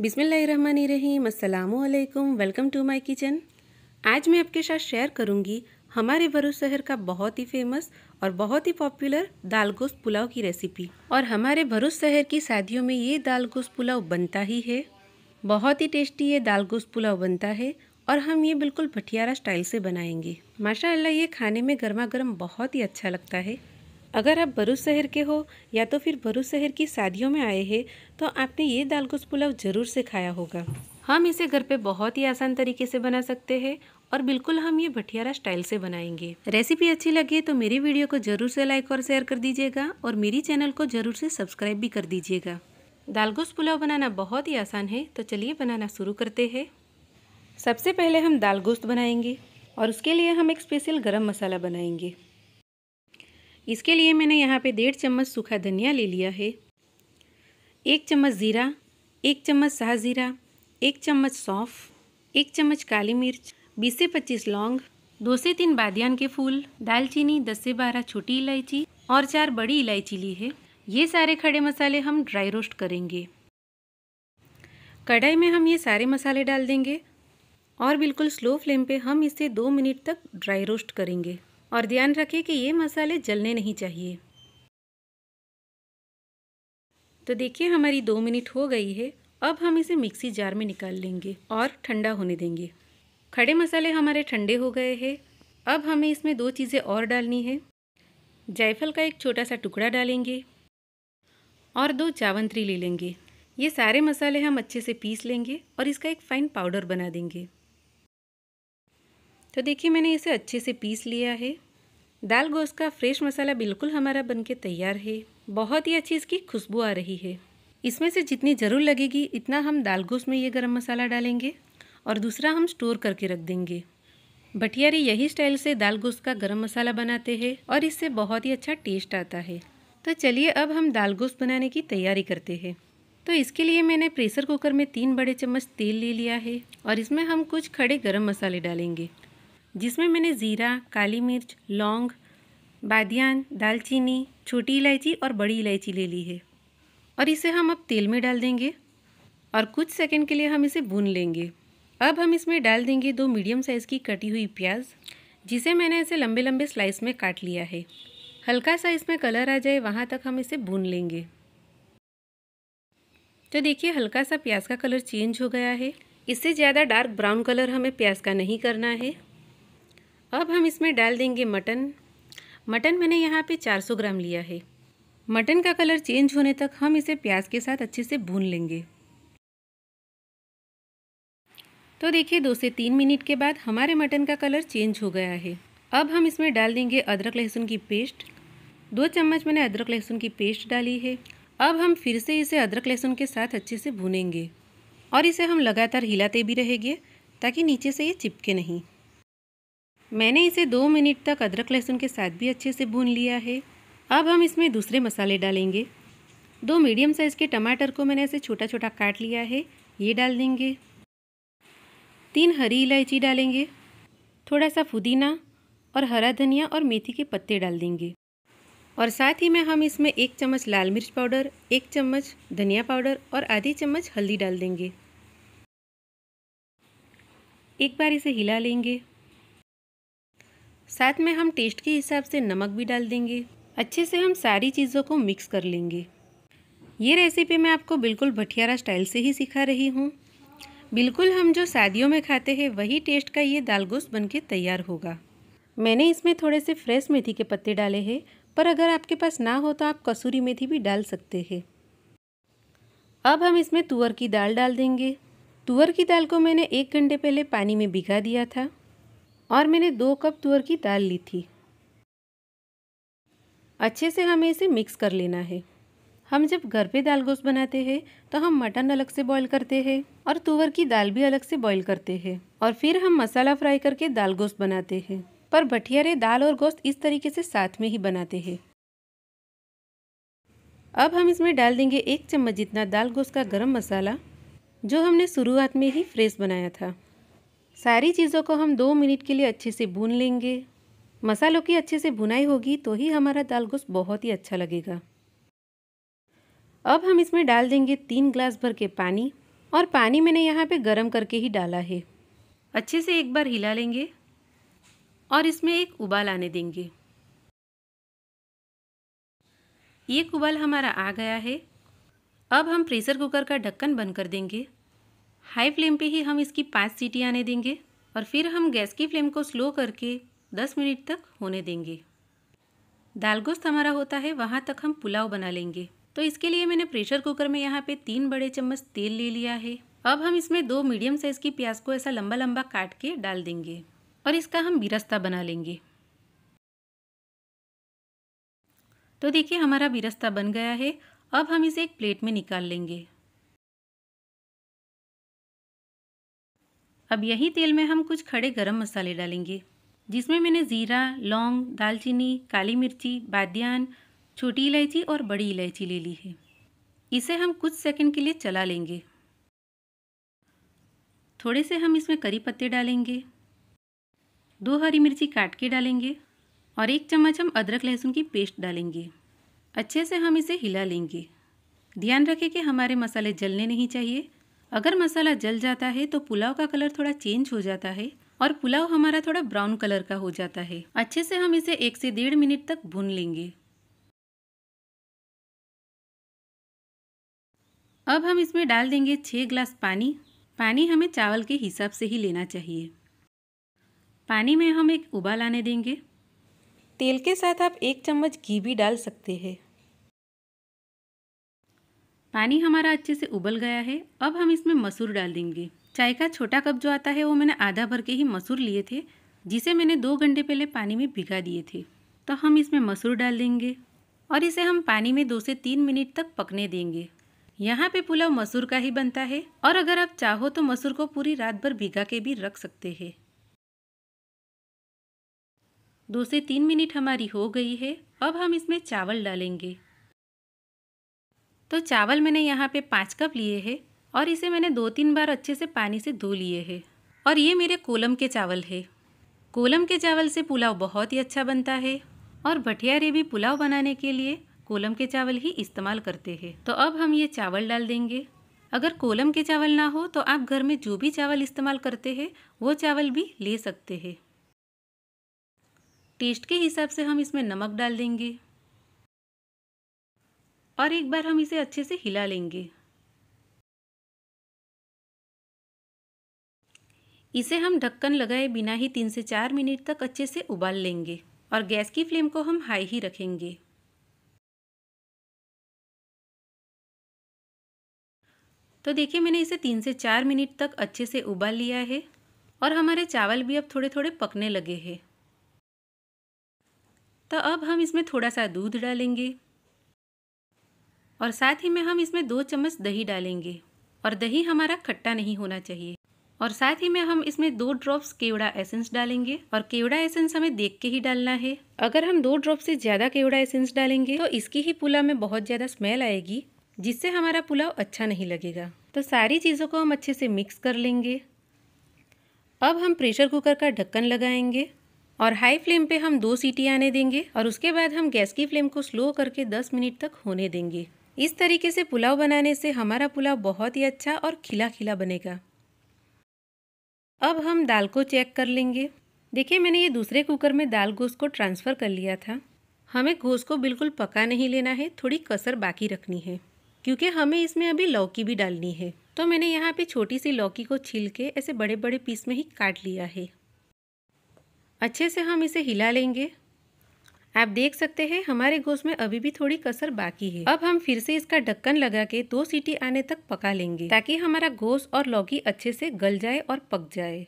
बिसमीम अल्लाम welcome to my kitchen आज मैं आपके साथ शेयर करूंगी हमारे भरूच शहर का बहुत ही फेमस और बहुत ही पॉपुलर दाल गोश्त पुलाव की रेसिपी और हमारे भरूच शहर की शादियों में ये दाल गोश्त पुलाव बनता ही है बहुत ही टेस्टी ये दाल गोश्त पुलाव बनता है और हम ये बिल्कुल भटियारा स्टाइल से बनाएंगे माशाल्लाह ये खाने में गर्मा गर्म बहुत ही अच्छा लगता है अगर आप भरूच शहर के हो या तो फिर भरूच शहर की शादियों में आए हैं तो आपने ये दाल गोश पुलाव ज़रूर से खाया होगा हम इसे घर पे बहुत ही आसान तरीके से बना सकते हैं और बिल्कुल हम ये भटियारा स्टाइल से बनाएंगे रेसिपी अच्छी लगे तो मेरी वीडियो को जरूर से लाइक और शेयर कर दीजिएगा और मेरी चैनल को जरूर से सब्सक्राइब भी कर दीजिएगा दालगोश पुलाव बनाना बहुत ही आसान है तो चलिए बनाना शुरू करते हैं सबसे पहले हम दाल गोश्त बनाएंगे और उसके लिए हम एक स्पेशल गरम मसाला बनाएंगे इसके लिए मैंने यहाँ पे डेढ़ चम्मच सूखा धनिया ले लिया है एक चम्मच ज़ीरा एक चम्मच शाह ज़ीरा एक चम्मच सौंफ एक चम्मच काली मिर्च बीस से पच्चीस लौंग दो से तीन बादियान के फूल दालचीनी दस से बारह छोटी इलायची और चार बड़ी इलायची ली है ये सारे खड़े मसाले हम ड्राई रोस्ट करेंगे कढ़ाई में हम ये सारे मसाले डाल देंगे और बिल्कुल स्लो फ्लेम पे हम इसे दो मिनट तक ड्राई रोस्ट करेंगे और ध्यान रखें कि ये मसाले जलने नहीं चाहिए तो देखिए हमारी दो मिनट हो गई है अब हम इसे मिक्सी जार में निकाल लेंगे और ठंडा होने देंगे खड़े मसाले हमारे ठंडे हो गए हैं अब हमें इसमें दो चीज़ें और डालनी है जायफल का एक छोटा सा टुकड़ा डालेंगे और दो चावंतरी ले लेंगे ये सारे मसाले हम अच्छे से पीस लेंगे और इसका एक फ़ाइन पाउडर बना देंगे तो देखिए मैंने इसे अच्छे से पीस लिया है दाल गोश का फ्रेश मसाला बिल्कुल हमारा बनके तैयार है बहुत ही अच्छी इसकी खुशबू आ रही है इसमें से जितनी ज़रूर लगेगी इतना हम दाल गोश में ये गरम मसाला डालेंगे और दूसरा हम स्टोर करके रख देंगे भटियारी यही स्टाइल से दाल गोश्त का गरम मसाला बनाते हैं और इससे बहुत ही अच्छा टेस्ट आता है तो चलिए अब हम दाल गोश्त बनाने की तैयारी करते हैं तो इसके लिए मैंने प्रेशर कुकर में तीन बड़े चम्मच तेल ले लिया है और इसमें हम कुछ खड़े गरम मसाले डालेंगे जिसमें मैंने ज़ीरा काली मिर्च लौंग बादियान दालचीनी छोटी इलायची और बड़ी इलायची ले ली है और इसे हम अब तेल में डाल देंगे और कुछ सेकंड के लिए हम इसे भून लेंगे अब हम इसमें डाल देंगे दो मीडियम साइज़ की कटी हुई प्याज जिसे मैंने ऐसे लंबे लंबे स्लाइस में काट लिया है हल्का सा इसमें कलर आ जाए वहाँ तक हम इसे भून लेंगे तो देखिए हल्का सा प्याज का कलर चेंज हो गया है इससे ज़्यादा डार्क ब्राउन कलर हमें प्याज का नहीं करना है अब हम इसमें डाल देंगे मटन मटन मैंने यहाँ पे 400 ग्राम लिया है मटन का कलर चेंज होने तक हम इसे प्याज के साथ अच्छे से भून लेंगे तो देखिए दो से तीन मिनट के बाद हमारे मटन का कलर चेंज हो गया है अब हम इसमें डाल देंगे अदरक लहसुन की पेस्ट दो चम्मच मैंने अदरक लहसुन की पेस्ट डाली है अब हम फिर से इसे अदरक लहसुन के साथ अच्छे से भूनेंगे और इसे हम लगातार हिलाते भी रहेंगे ताकि नीचे से ये चिपके नहीं मैंने इसे दो मिनट तक अदरक लहसुन के साथ भी अच्छे से भून लिया है अब हम इसमें दूसरे मसाले डालेंगे दो मीडियम साइज़ के टमाटर को मैंने ऐसे छोटा छोटा काट लिया है ये डाल देंगे तीन हरी इलायची डालेंगे थोड़ा सा फुदीना और हरा धनिया और मेथी के पत्ते डाल देंगे और साथ ही में हम इसमें एक चम्मच लाल मिर्च पाउडर एक चम्मच धनिया पाउडर और आधी चम्मच हल्दी डाल देंगे एक बार इसे हिला लेंगे साथ में हम टेस्ट के हिसाब से नमक भी डाल देंगे अच्छे से हम सारी चीज़ों को मिक्स कर लेंगे ये रेसिपी मैं आपको बिल्कुल भटियारा स्टाइल से ही सिखा रही हूँ बिल्कुल हम जो शादियों में खाते हैं वही टेस्ट का ये दाल गोश्त बन के तैयार होगा मैंने इसमें थोड़े से फ्रेश मेथी के पत्ते डाले हैं पर अगर आपके पास ना हो तो आप कसूरी मेथी भी डाल सकते हैं अब हम इसमें तुअर की दाल डाल देंगे तुअर की दाल को मैंने एक घंटे पहले पानी में भिगा दिया था और मैंने दो कप तुअर की दाल ली थी अच्छे से हमें इसे मिक्स कर लेना है हम जब घर पे दाल गोश्त बनाते हैं तो हम मटन अलग से बॉईल करते हैं और तुअर की दाल भी अलग से बॉईल करते हैं और फिर हम मसाला फ्राई करके दाल गोश्त बनाते हैं पर भटियारे दाल और गोश्त इस तरीके से साथ में ही बनाते हैं अब हम इसमें डाल देंगे एक चम्मच जितना दाल गोश्त का गर्म मसाला जो हमने शुरुआत में ही फ्रेश बनाया था सारी चीज़ों को हम दो मिनट के लिए अच्छे से भून लेंगे मसालों की अच्छे से भुनाई होगी तो ही हमारा दाल गोश्त बहुत ही अच्छा लगेगा अब हम इसमें डाल देंगे तीन ग्लास भर के पानी और पानी मैंने यहाँ पे गरम करके ही डाला है अच्छे से एक बार हिला लेंगे और इसमें एक उबाल आने देंगे एक उबाल हमारा आ गया है अब हम प्रेशर कुकर का ढक्कन बंद कर देंगे हाई फ्लेम पे ही हम इसकी पांच सीटी आने देंगे और फिर हम गैस की फ्लेम को स्लो करके दस मिनट तक होने देंगे दाल गोश्त हमारा होता है वहाँ तक हम पुलाव बना लेंगे तो इसके लिए मैंने प्रेशर कुकर में यहाँ पे तीन बड़े चम्मच तेल ले लिया है अब हम इसमें दो मीडियम साइज़ की प्याज को ऐसा लंबा लंबा काट के डाल देंगे और इसका हम बिरस्ता बना लेंगे तो देखिए हमारा बिरस्ता बन गया है अब हम इसे एक प्लेट में निकाल लेंगे अब यही तेल में हम कुछ खड़े गरम मसाले डालेंगे जिसमें मैंने ज़ीरा लौंग दालचीनी काली मिर्ची बादियान छोटी इलायची और बड़ी इलायची ले ली है इसे हम कुछ सेकंड के लिए चला लेंगे थोड़े से हम इसमें करी पत्ते डालेंगे दो हरी मिर्ची काट के डालेंगे और एक चम्मच हम अदरक लहसुन की पेस्ट डालेंगे अच्छे से हम इसे हिला लेंगे ध्यान रखें कि हमारे मसाले जलने नहीं चाहिए अगर मसाला जल जाता है तो पुलाव का कलर थोड़ा चेंज हो जाता है और पुलाव हमारा थोड़ा ब्राउन कलर का हो जाता है अच्छे से हम इसे एक से डेढ़ मिनट तक भून लेंगे अब हम इसमें डाल देंगे छः ग्लास पानी पानी हमें चावल के हिसाब से ही लेना चाहिए पानी में हम एक उबाल आने देंगे तेल के साथ आप एक चम्मच घी भी डाल सकते हैं पानी हमारा अच्छे से उबल गया है अब हम इसमें मसूर डाल देंगे चाय का छोटा कप जो आता है वो मैंने आधा भर के ही मसूर लिए थे जिसे मैंने दो घंटे पहले पानी में भिगा दिए थे तो हम इसमें मसूर डाल देंगे और इसे हम पानी में दो से तीन मिनट तक पकने देंगे यहाँ पे पुलाव मसूर का ही बनता है और अगर आप चाहो तो मसूर को पूरी रात भर भिगा के भी रख सकते हैं दो से तीन मिनट हमारी हो गई है अब हम इसमें चावल डालेंगे तो चावल मैंने यहाँ पे पाँच कप लिए हैं और इसे मैंने दो तीन बार अच्छे से पानी से धो लिए हैं और ये मेरे कोलम के चावल है कोलम के चावल से पुलाव बहुत ही अच्छा बनता है और भटियारे भी पुलाव बनाने के लिए कोलम के चावल ही इस्तेमाल करते हैं तो अब हम ये चावल डाल देंगे अगर कोलम के चावल ना हो तो आप घर में जो भी चावल इस्तेमाल करते हैं वो चावल भी ले सकते हैं टेस्ट के हिसाब से हम इसमें नमक डाल देंगे और एक बार हम इसे अच्छे से हिला लेंगे इसे हम ढक्कन लगाए बिना ही तीन से चार मिनट तक अच्छे से उबाल लेंगे और गैस की फ्लेम को हम हाई ही रखेंगे तो देखिए मैंने इसे तीन से चार मिनट तक अच्छे से उबाल लिया है और हमारे चावल भी अब थोड़े थोड़े पकने लगे हैं तो अब हम इसमें थोड़ा सा दूध डालेंगे और साथ ही में हम इसमें दो चम्मच दही डालेंगे और दही हमारा खट्टा नहीं होना चाहिए और साथ ही में हम इसमें दो ड्रॉप्स केवड़ा एसेंस डालेंगे और केवड़ा एसेंस हमें देख के ही डालना है अगर हम दो ड्रॉप से ज़्यादा केवड़ा एसेंस डालेंगे तो इसकी ही पुलाव में बहुत ज़्यादा स्मेल आएगी जिससे हमारा पुलाव अच्छा नहीं लगेगा तो सारी चीज़ों को हम अच्छे से मिक्स कर लेंगे अब हम प्रेशर कुकर का ढक्कन लगाएंगे और हाई फ्लेम पे हम दो सीटी आने देंगे और उसके बाद हम गैस की फ्लेम को स्लो करके दस मिनट तक होने देंगे इस तरीके से पुलाव बनाने से हमारा पुलाव बहुत ही अच्छा और खिला खिला बनेगा अब हम दाल को चेक कर लेंगे देखिए मैंने ये दूसरे कुकर में दाल घोस को ट्रांसफ़र कर लिया था हमें घोस को बिल्कुल पका नहीं लेना है थोड़ी कसर बाकी रखनी है क्योंकि हमें इसमें अभी लौकी भी डालनी है तो मैंने यहाँ पे छोटी सी लौकी को छील के ऐसे बड़े बड़े पीस में ही काट लिया है अच्छे से हम इसे हिला लेंगे आप देख सकते हैं हमारे गोश में अभी भी थोड़ी कसर बाकी है अब हम फिर से इसका ढक्कन लगा के दो सीटी आने तक पका लेंगे ताकि हमारा गोश और लौकी अच्छे से गल जाए और पक जाए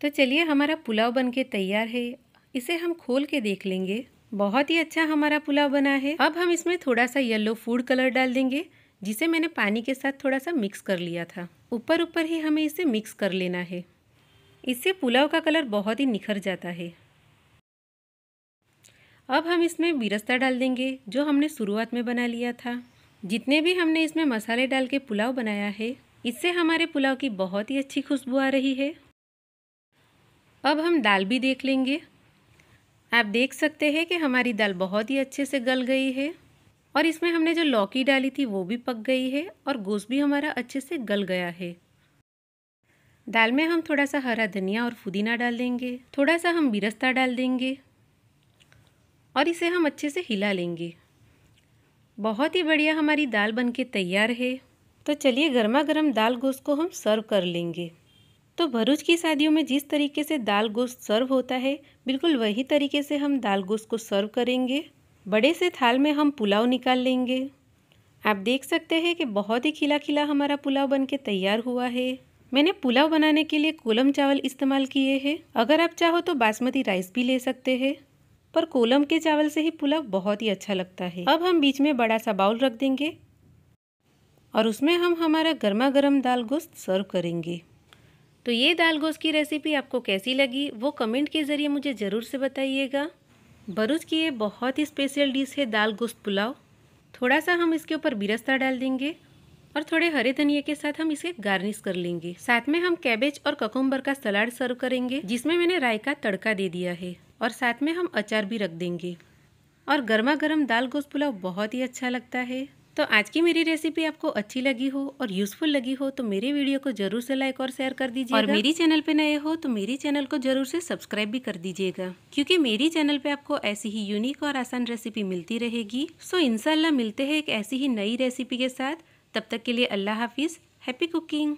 तो चलिए हमारा पुलाव बन के तैयार है इसे हम खोल के देख लेंगे बहुत ही अच्छा हमारा पुलाव बना है अब हम इसमें थोड़ा सा येलो फूड कलर डाल देंगे जिसे मैंने पानी के साथ थोड़ा सा मिक्स कर लिया था ऊपर ऊपर ही हमें इसे मिक्स कर लेना है इससे पुलाव का कलर बहुत ही निखर जाता है अब हम इसमें बिरस्ता डाल देंगे जो हमने शुरुआत में बना लिया था जितने भी हमने इसमें मसाले डाल के पुलाव बनाया है इससे हमारे पुलाव की बहुत ही अच्छी खुशबू आ रही है अब हम दाल भी देख लेंगे आप देख सकते हैं कि हमारी दाल बहुत ही अच्छे से गल गई है और इसमें हमने जो लौकी डाली थी वो भी पक गई है और गोश्त भी हमारा अच्छे से गल गया है दाल में हम थोड़ा सा हरा धनिया और फुदीना डाल देंगे थोड़ा सा हम बिरस्ता डाल देंगे और इसे हम अच्छे से हिला लेंगे बहुत ही बढ़िया हमारी दाल बनके तैयार है तो चलिए गर्मा गर्म दाल गोश्त को हम सर्व कर लेंगे तो भरूच की शादियों में जिस तरीके से दाल गोश्त सर्व होता है बिल्कुल वही तरीके से हम दाल गोश्त को सर्व करेंगे बड़े से थाल में हम पुलाव निकाल लेंगे आप देख सकते हैं कि बहुत ही खिला खिला हमारा पुलाव बनके तैयार हुआ है मैंने पुलाव बनाने के लिए कोलम चावल इस्तेमाल किए हैं अगर आप चाहो तो बासमती राइस भी ले सकते हैं पर कोलम के चावल से ही पुलाव बहुत ही अच्छा लगता है अब हम बीच में बड़ा सा बाउल रख देंगे और उसमें हम हमारा गर्मा गर्म दाल गोश्त सर्व करेंगे तो ये दाल गोश्त की रेसिपी आपको कैसी लगी वो कमेंट के ज़रिए मुझे ज़रूर से बताइएगा भरूच की ये बहुत ही स्पेशल डिश है दाल गोश्त पुलाव थोड़ा सा हम इसके ऊपर बिरस्ता डाल देंगे और थोड़े हरे धनिया के साथ हम इसे गार्निश कर लेंगे साथ में हम कैबेज और ककुम्बर का सलाद सर्व करेंगे जिसमें मैंने राय का तड़का दे दिया है और साथ में हम अचार भी रख देंगे और गर्मा गर्म दाल गोश्त पुलाव बहुत ही अच्छा लगता है तो आज की मेरी रेसिपी आपको अच्छी लगी हो और यूजफुल लगी हो तो मेरे वीडियो को जरूर से लाइक और शेयर कर दीजिए और मेरी चैनल पे नए हो तो मेरी चैनल को जरूर से सब्सक्राइब भी कर दीजिएगा क्योंकि मेरी चैनल पे आपको ऐसी ही यूनिक और आसान रेसिपी मिलती रहेगी सो इनशाला मिलते हैं एक ऐसी ही नई रेसिपी के साथ तब तक के लिए अल्लाह हाफिज़ हैप्पी कुकिंग